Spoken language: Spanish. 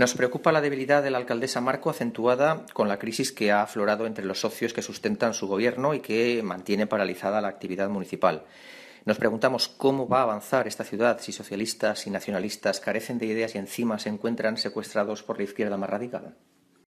Nos preocupa la debilidad de la alcaldesa Marco acentuada con la crisis que ha aflorado entre los socios que sustentan su gobierno y que mantiene paralizada la actividad municipal. Nos preguntamos cómo va a avanzar esta ciudad si socialistas y nacionalistas carecen de ideas y encima se encuentran secuestrados por la izquierda más radical.